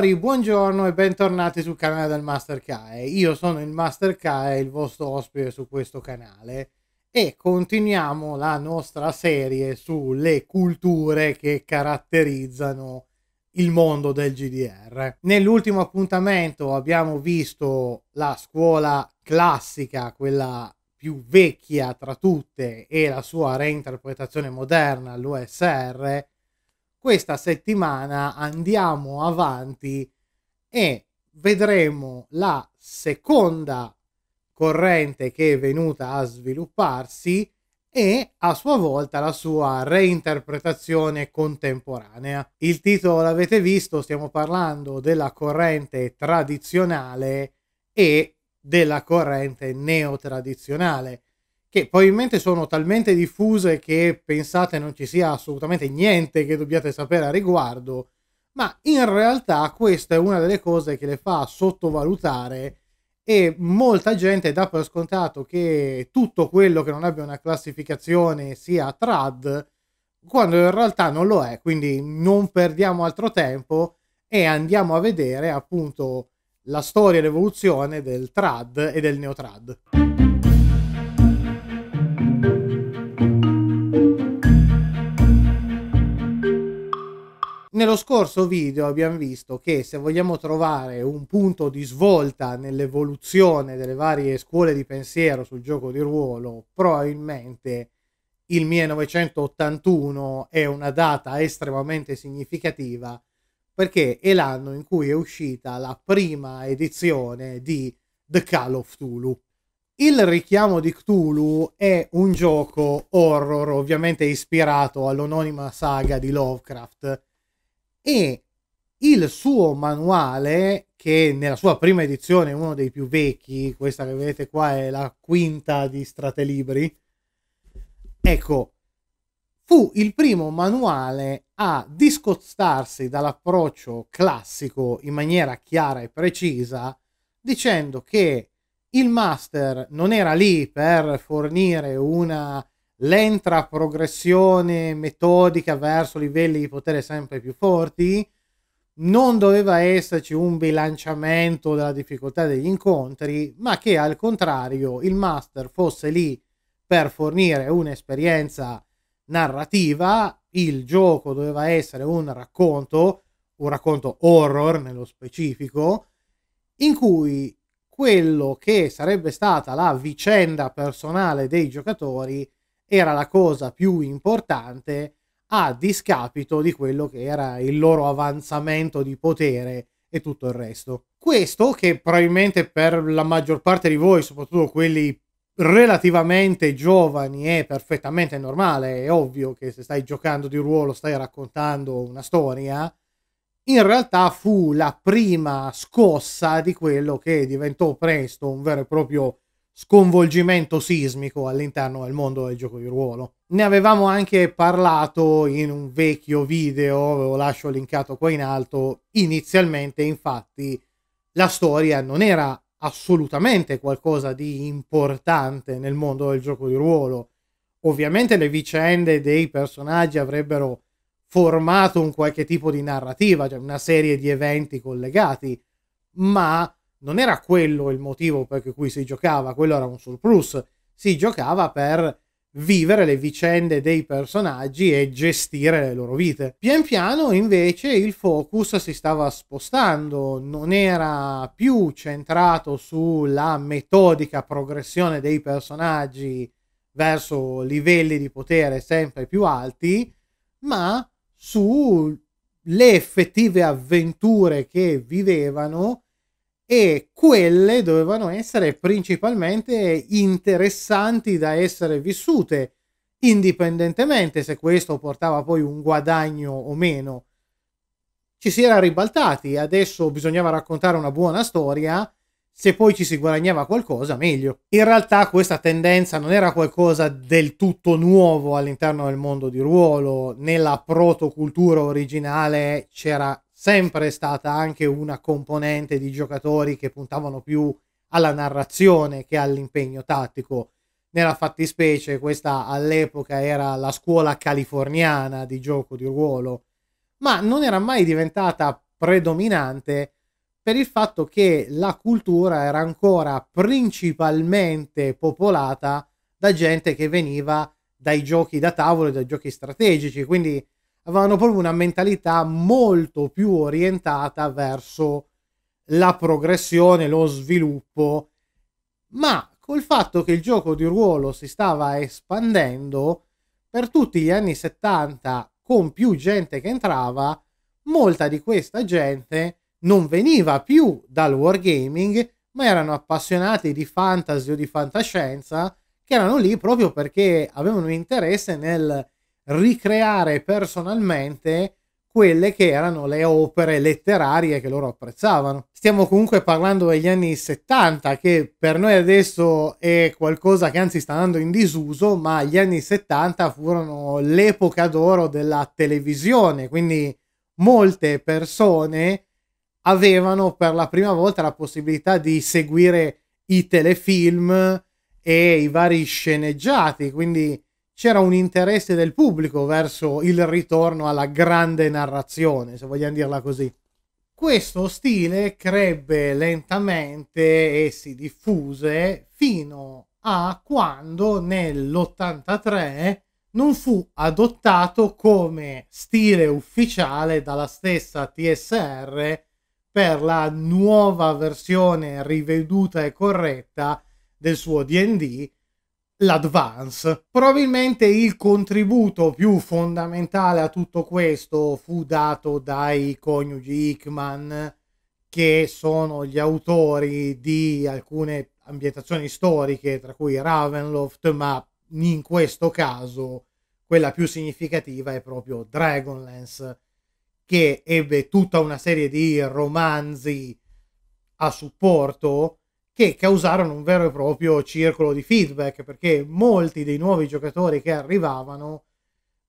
signori, buongiorno e bentornati sul canale del Master Kae. Io sono il Master Kae, il vostro ospite su questo canale e continuiamo la nostra serie sulle culture che caratterizzano il mondo del GDR. Nell'ultimo appuntamento abbiamo visto la scuola classica, quella più vecchia tra tutte, e la sua reinterpretazione moderna, l'USR questa settimana andiamo avanti e vedremo la seconda corrente che è venuta a svilupparsi e a sua volta la sua reinterpretazione contemporanea. Il titolo l'avete visto, stiamo parlando della corrente tradizionale e della corrente neotradizionale che probabilmente sono talmente diffuse che pensate non ci sia assolutamente niente che dobbiate sapere a riguardo, ma in realtà questa è una delle cose che le fa sottovalutare e molta gente dà per scontato che tutto quello che non abbia una classificazione sia trad, quando in realtà non lo è, quindi non perdiamo altro tempo e andiamo a vedere appunto la storia e l'evoluzione del trad e del neotrad. nello scorso video abbiamo visto che se vogliamo trovare un punto di svolta nell'evoluzione delle varie scuole di pensiero sul gioco di ruolo, probabilmente il 1981 è una data estremamente significativa perché è l'anno in cui è uscita la prima edizione di The Call of Cthulhu. Il richiamo di Cthulhu è un gioco horror ovviamente ispirato all'anonima saga di Lovecraft e il suo manuale, che nella sua prima edizione è uno dei più vecchi, questa che vedete qua è la quinta di Stratelibri, ecco, fu il primo manuale a discostarsi dall'approccio classico in maniera chiara e precisa, dicendo che il master non era lì per fornire una lenta progressione metodica verso livelli di potere sempre più forti, non doveva esserci un bilanciamento della difficoltà degli incontri, ma che al contrario il master fosse lì per fornire un'esperienza narrativa, il gioco doveva essere un racconto, un racconto horror nello specifico, in cui quello che sarebbe stata la vicenda personale dei giocatori era la cosa più importante a discapito di quello che era il loro avanzamento di potere e tutto il resto. Questo che probabilmente per la maggior parte di voi, soprattutto quelli relativamente giovani, è perfettamente normale, è ovvio che se stai giocando di ruolo stai raccontando una storia, in realtà fu la prima scossa di quello che diventò presto un vero e proprio sconvolgimento sismico all'interno del mondo del gioco di ruolo. Ne avevamo anche parlato in un vecchio video, ve lo lascio linkato qua in alto. Inizialmente, infatti, la storia non era assolutamente qualcosa di importante nel mondo del gioco di ruolo. Ovviamente le vicende dei personaggi avrebbero formato un qualche tipo di narrativa, cioè una serie di eventi collegati, ma non era quello il motivo per cui si giocava, quello era un surplus, si giocava per vivere le vicende dei personaggi e gestire le loro vite. Pian piano invece il focus si stava spostando, non era più centrato sulla metodica progressione dei personaggi verso livelli di potere sempre più alti, ma sulle effettive avventure che vivevano e quelle dovevano essere principalmente interessanti da essere vissute, indipendentemente se questo portava poi un guadagno o meno. Ci si era ribaltati, adesso bisognava raccontare una buona storia, se poi ci si guadagnava qualcosa meglio. In realtà questa tendenza non era qualcosa del tutto nuovo all'interno del mondo di ruolo, nella protocultura originale c'era sempre stata anche una componente di giocatori che puntavano più alla narrazione che all'impegno tattico. Nella fattispecie questa all'epoca era la scuola californiana di gioco di ruolo, ma non era mai diventata predominante per il fatto che la cultura era ancora principalmente popolata da gente che veniva dai giochi da tavolo e dai giochi strategici, quindi avevano proprio una mentalità molto più orientata verso la progressione, lo sviluppo, ma col fatto che il gioco di ruolo si stava espandendo, per tutti gli anni 70, con più gente che entrava, molta di questa gente non veniva più dal wargaming, ma erano appassionati di fantasy o di fantascienza, che erano lì proprio perché avevano interesse nel ricreare personalmente quelle che erano le opere letterarie che loro apprezzavano. Stiamo comunque parlando degli anni 70, che per noi adesso è qualcosa che anzi sta andando in disuso, ma gli anni 70 furono l'epoca d'oro della televisione, quindi molte persone avevano per la prima volta la possibilità di seguire i telefilm e i vari sceneggiati, quindi c'era un interesse del pubblico verso il ritorno alla grande narrazione, se vogliamo dirla così. Questo stile crebbe lentamente e si diffuse fino a quando nell'83 non fu adottato come stile ufficiale dalla stessa TSR per la nuova versione riveduta e corretta del suo DD l'advance. Probabilmente il contributo più fondamentale a tutto questo fu dato dai coniugi Hickman, che sono gli autori di alcune ambientazioni storiche, tra cui Ravenloft, ma in questo caso quella più significativa è proprio Dragonlance, che ebbe tutta una serie di romanzi a supporto che causarono un vero e proprio circolo di feedback perché molti dei nuovi giocatori che arrivavano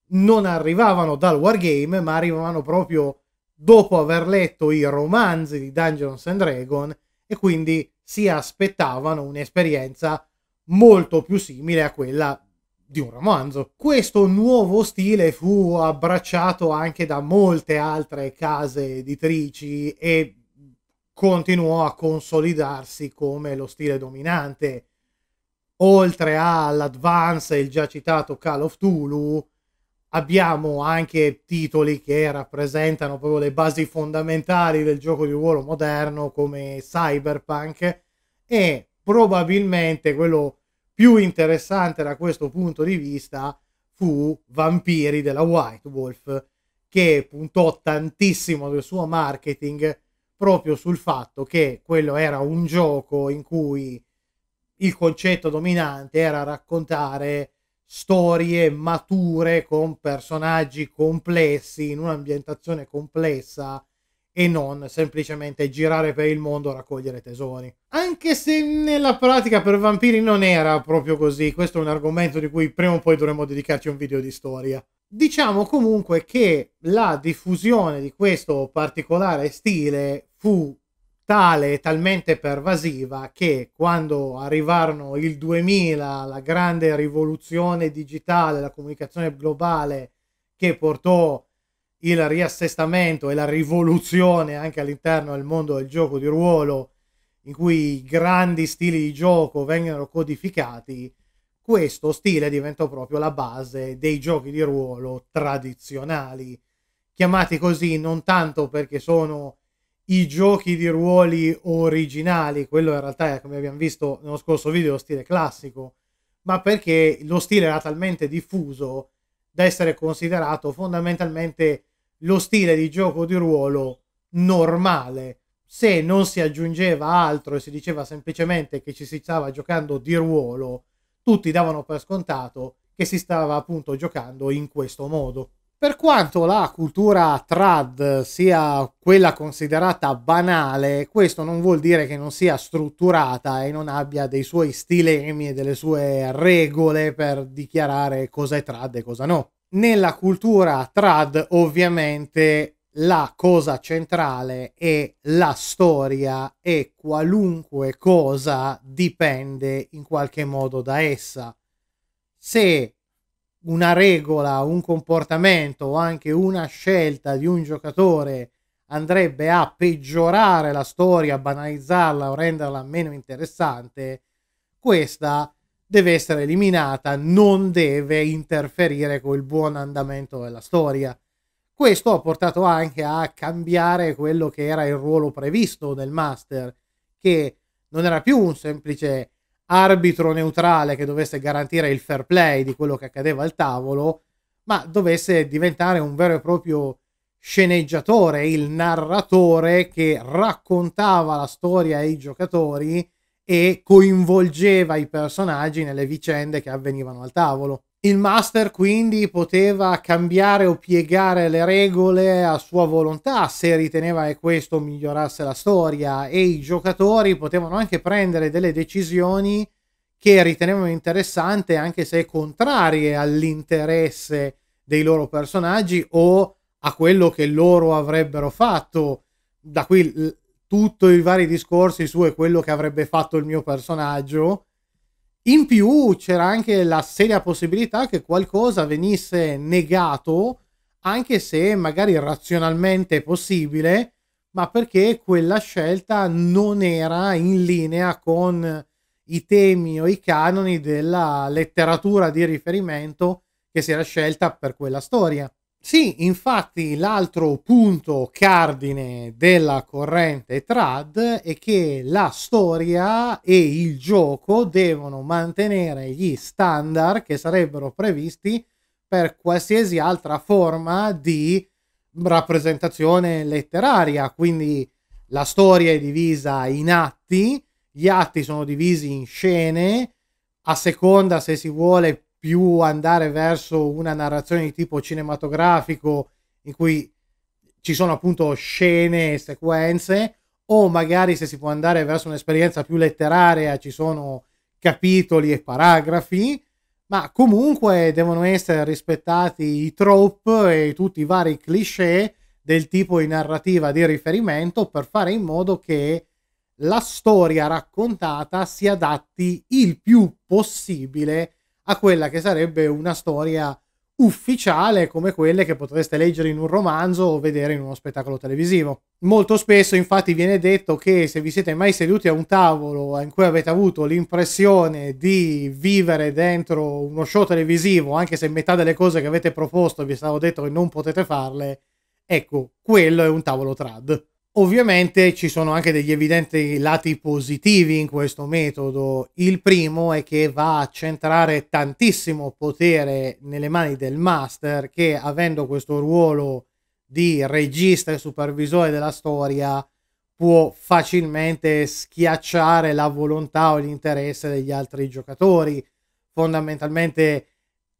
non arrivavano dal wargame ma arrivavano proprio dopo aver letto i romanzi di Dungeons and Dragons e quindi si aspettavano un'esperienza molto più simile a quella di un romanzo. Questo nuovo stile fu abbracciato anche da molte altre case editrici e continuò a consolidarsi come lo stile dominante. Oltre all'Advance e il già citato Call of Tulu, abbiamo anche titoli che rappresentano proprio le basi fondamentali del gioco di ruolo moderno come Cyberpunk e probabilmente quello più interessante da questo punto di vista fu Vampiri della White Wolf che puntò tantissimo del suo marketing proprio sul fatto che quello era un gioco in cui il concetto dominante era raccontare storie mature con personaggi complessi in un'ambientazione complessa e non semplicemente girare per il mondo a raccogliere tesori. Anche se nella pratica per vampiri non era proprio così, questo è un argomento di cui prima o poi dovremmo dedicarci un video di storia. Diciamo comunque che la diffusione di questo particolare stile fu tale e talmente pervasiva che quando arrivarono il 2000, la grande rivoluzione digitale, la comunicazione globale che portò il riassestamento e la rivoluzione anche all'interno del mondo del gioco di ruolo, in cui i grandi stili di gioco vennero codificati, questo stile diventò proprio la base dei giochi di ruolo tradizionali, chiamati così non tanto perché sono i giochi di ruoli originali, quello in realtà è come abbiamo visto nello scorso video lo stile classico, ma perché lo stile era talmente diffuso da essere considerato fondamentalmente lo stile di gioco di ruolo normale. Se non si aggiungeva altro e si diceva semplicemente che ci si stava giocando di ruolo, tutti davano per scontato che si stava appunto giocando in questo modo. Per quanto la cultura trad sia quella considerata banale, questo non vuol dire che non sia strutturata e non abbia dei suoi stilemi e delle sue regole per dichiarare cosa è trad e cosa no. Nella cultura trad ovviamente la cosa centrale è la storia e qualunque cosa dipende in qualche modo da essa. Se una regola, un comportamento o anche una scelta di un giocatore andrebbe a peggiorare la storia, banalizzarla o renderla meno interessante, questa deve essere eliminata, non deve interferire col buon andamento della storia. Questo ha portato anche a cambiare quello che era il ruolo previsto del master, che non era più un semplice arbitro neutrale che dovesse garantire il fair play di quello che accadeva al tavolo, ma dovesse diventare un vero e proprio sceneggiatore, il narratore che raccontava la storia ai giocatori e coinvolgeva i personaggi nelle vicende che avvenivano al tavolo. Il master quindi poteva cambiare o piegare le regole a sua volontà se riteneva che questo migliorasse la storia e i giocatori potevano anche prendere delle decisioni che ritenevano interessanti anche se contrarie all'interesse dei loro personaggi o a quello che loro avrebbero fatto. Da qui tutti i vari discorsi su quello che avrebbe fatto il mio personaggio in più c'era anche la seria possibilità che qualcosa venisse negato, anche se magari razionalmente possibile, ma perché quella scelta non era in linea con i temi o i canoni della letteratura di riferimento che si era scelta per quella storia. Sì, infatti l'altro punto cardine della corrente trad è che la storia e il gioco devono mantenere gli standard che sarebbero previsti per qualsiasi altra forma di rappresentazione letteraria, quindi la storia è divisa in atti, gli atti sono divisi in scene, a seconda se si vuole più andare verso una narrazione di tipo cinematografico in cui ci sono appunto scene e sequenze o magari se si può andare verso un'esperienza più letteraria ci sono capitoli e paragrafi ma comunque devono essere rispettati i trope e tutti i vari cliché del tipo di narrativa di riferimento per fare in modo che la storia raccontata si adatti il più possibile a quella che sarebbe una storia ufficiale come quelle che potreste leggere in un romanzo o vedere in uno spettacolo televisivo. Molto spesso infatti viene detto che se vi siete mai seduti a un tavolo in cui avete avuto l'impressione di vivere dentro uno show televisivo, anche se metà delle cose che avete proposto vi è stato detto che non potete farle, ecco, quello è un tavolo trad. Ovviamente ci sono anche degli evidenti lati positivi in questo metodo. Il primo è che va a centrare tantissimo potere nelle mani del master che avendo questo ruolo di regista e supervisore della storia può facilmente schiacciare la volontà o l'interesse degli altri giocatori. Fondamentalmente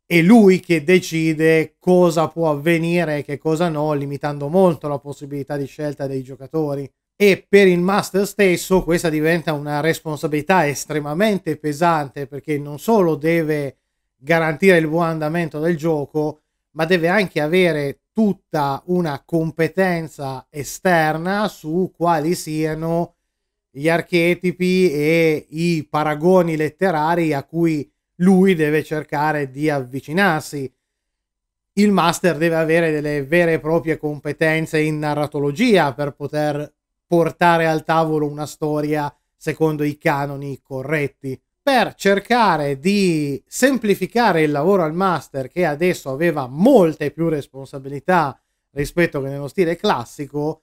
è lui che decide cosa può avvenire e che cosa no, limitando molto la possibilità di scelta dei giocatori. E per il master stesso questa diventa una responsabilità estremamente pesante perché non solo deve garantire il buon andamento del gioco, ma deve anche avere tutta una competenza esterna su quali siano gli archetipi e i paragoni letterari a cui lui deve cercare di avvicinarsi. Il master deve avere delle vere e proprie competenze in narratologia per poter portare al tavolo una storia secondo i canoni corretti. Per cercare di semplificare il lavoro al master che adesso aveva molte più responsabilità rispetto che nello stile classico,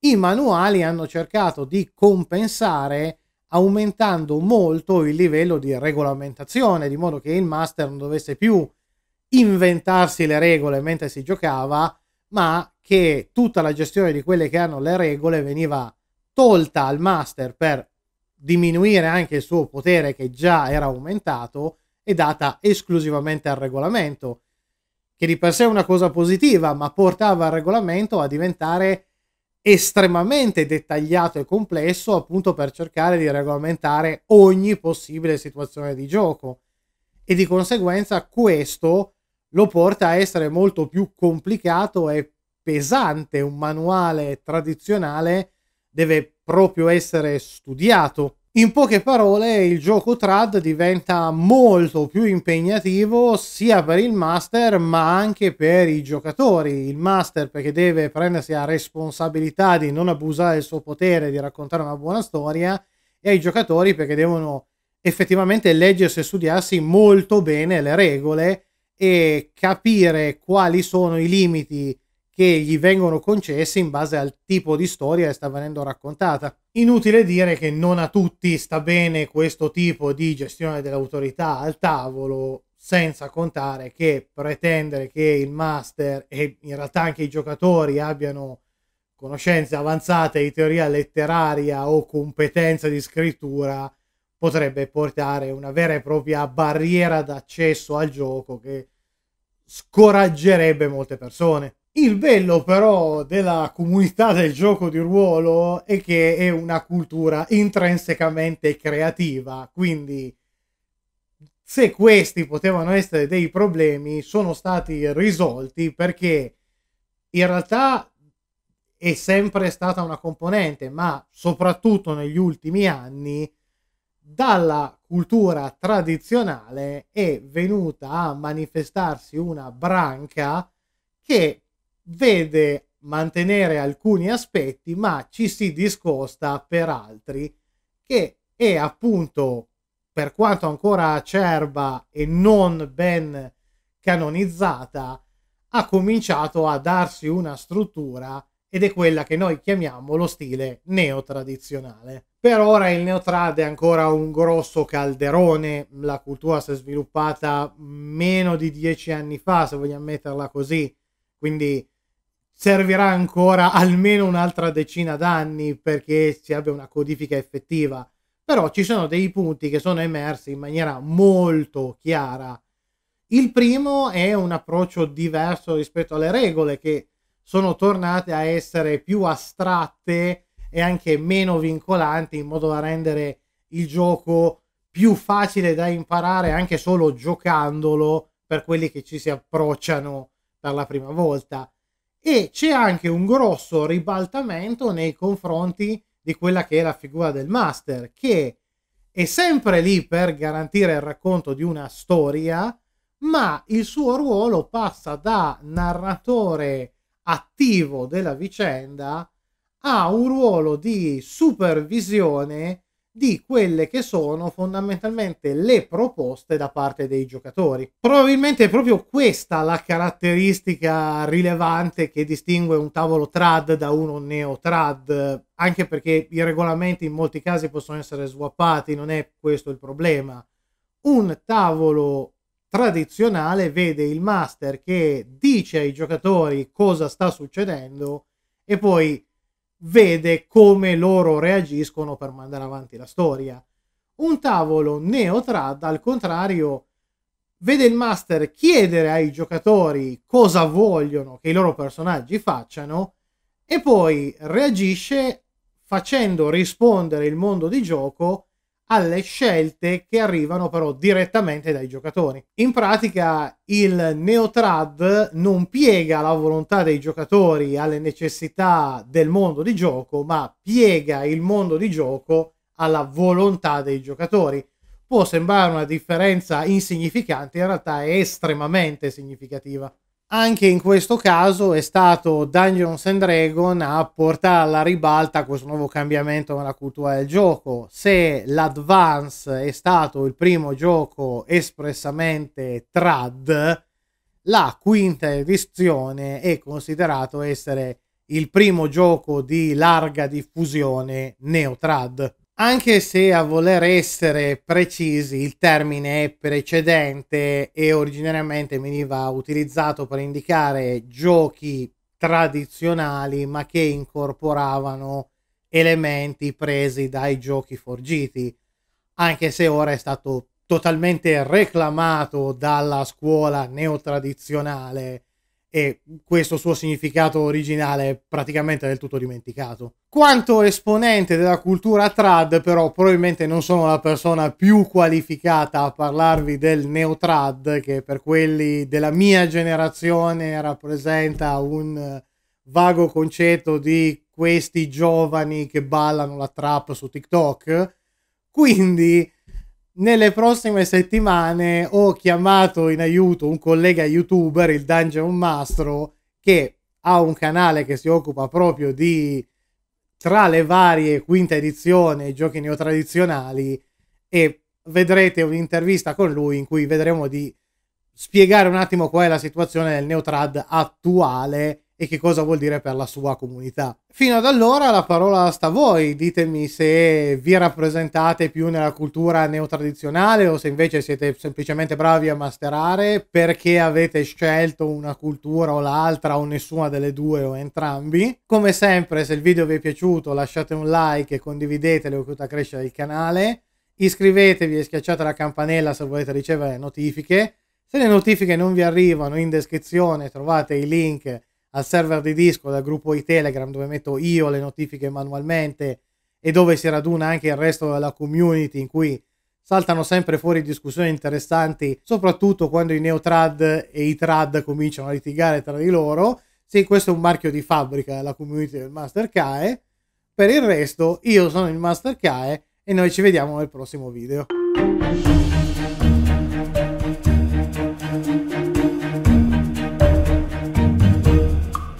i manuali hanno cercato di compensare aumentando molto il livello di regolamentazione, di modo che il master non dovesse più inventarsi le regole mentre si giocava, ma che tutta la gestione di quelle che hanno le regole veniva tolta al master per diminuire anche il suo potere che già era aumentato e data esclusivamente al regolamento, che di per sé è una cosa positiva, ma portava il regolamento a diventare estremamente dettagliato e complesso appunto per cercare di regolamentare ogni possibile situazione di gioco e di conseguenza questo lo porta a essere molto più complicato e pesante un manuale tradizionale deve proprio essere studiato in poche parole, il gioco trad diventa molto più impegnativo sia per il master ma anche per i giocatori. Il master perché deve prendersi la responsabilità di non abusare del suo potere di raccontare una buona storia e i giocatori perché devono effettivamente leggersi e studiarsi molto bene le regole e capire quali sono i limiti che gli vengono concesse in base al tipo di storia che sta venendo raccontata. Inutile dire che non a tutti sta bene questo tipo di gestione dell'autorità al tavolo, senza contare che pretendere che il master e in realtà anche i giocatori abbiano conoscenze avanzate di teoria letteraria o competenze di scrittura potrebbe portare una vera e propria barriera d'accesso al gioco che scoraggerebbe molte persone. Il bello però della comunità del gioco di ruolo è che è una cultura intrinsecamente creativa, quindi se questi potevano essere dei problemi sono stati risolti perché in realtà è sempre stata una componente, ma soprattutto negli ultimi anni dalla cultura tradizionale è venuta a manifestarsi una branca che vede mantenere alcuni aspetti, ma ci si discosta per altri, che è appunto, per quanto ancora acerba e non ben canonizzata, ha cominciato a darsi una struttura ed è quella che noi chiamiamo lo stile neotradizionale. Per ora il neotrad è ancora un grosso calderone, la cultura si è sviluppata meno di dieci anni fa, se vogliamo metterla così, quindi servirà ancora almeno un'altra decina d'anni perché si abbia una codifica effettiva. Però ci sono dei punti che sono emersi in maniera molto chiara. Il primo è un approccio diverso rispetto alle regole che sono tornate a essere più astratte e anche meno vincolanti in modo da rendere il gioco più facile da imparare anche solo giocandolo per quelli che ci si approcciano per la prima volta e c'è anche un grosso ribaltamento nei confronti di quella che è la figura del master, che è sempre lì per garantire il racconto di una storia, ma il suo ruolo passa da narratore attivo della vicenda a un ruolo di supervisione di quelle che sono fondamentalmente le proposte da parte dei giocatori. Probabilmente è proprio questa la caratteristica rilevante che distingue un tavolo trad da uno neo trad, anche perché i regolamenti in molti casi possono essere swappati, non è questo il problema. Un tavolo tradizionale vede il master che dice ai giocatori cosa sta succedendo e poi vede come loro reagiscono per mandare avanti la storia. Un tavolo neotrad, al contrario, vede il master chiedere ai giocatori cosa vogliono che i loro personaggi facciano e poi reagisce facendo rispondere il mondo di gioco alle scelte che arrivano però direttamente dai giocatori. In pratica il Neotrad non piega la volontà dei giocatori alle necessità del mondo di gioco, ma piega il mondo di gioco alla volontà dei giocatori. Può sembrare una differenza insignificante, in realtà è estremamente significativa. Anche in questo caso è stato Dungeons and Dragons a portare alla ribalta questo nuovo cambiamento nella cultura del gioco. Se l'Advance è stato il primo gioco espressamente trad, la quinta edizione è considerato essere il primo gioco di larga diffusione neo-trad anche se a voler essere precisi il termine precedente e originariamente veniva utilizzato per indicare giochi tradizionali ma che incorporavano elementi presi dai giochi forgiti, anche se ora è stato totalmente reclamato dalla scuola neotradizionale e questo suo significato originale è praticamente del tutto dimenticato. Quanto esponente della cultura trad, però probabilmente non sono la persona più qualificata a parlarvi del neotrad, che per quelli della mia generazione rappresenta un eh, vago concetto di questi giovani che ballano la trap su TikTok. Quindi nelle prossime settimane ho chiamato in aiuto un collega youtuber, il Dungeon Mastro, che ha un canale che si occupa proprio di tra le varie quinta edizione giochi neotradizionali e vedrete un'intervista con lui in cui vedremo di spiegare un attimo qual è la situazione del neotrad attuale e che cosa vuol dire per la sua comunità. Fino ad allora la parola sta a voi, ditemi se vi rappresentate più nella cultura neotradizionale o se invece siete semplicemente bravi a masterare perché avete scelto una cultura o l'altra o nessuna delle due o entrambi. Come sempre se il video vi è piaciuto lasciate un like e condividetelo o aiuta a crescere il canale. Iscrivetevi e schiacciate la campanella se volete ricevere notifiche. Se le notifiche non vi arrivano in descrizione trovate i link al server di disco al gruppo di Telegram dove metto io le notifiche manualmente e dove si raduna anche il resto della community in cui saltano sempre fuori discussioni interessanti, soprattutto quando i neotrad e i trad cominciano a litigare tra di loro. Sì, questo è un marchio di fabbrica, della community del Master Kae. Per il resto, io sono il Master Kae e noi ci vediamo nel prossimo video.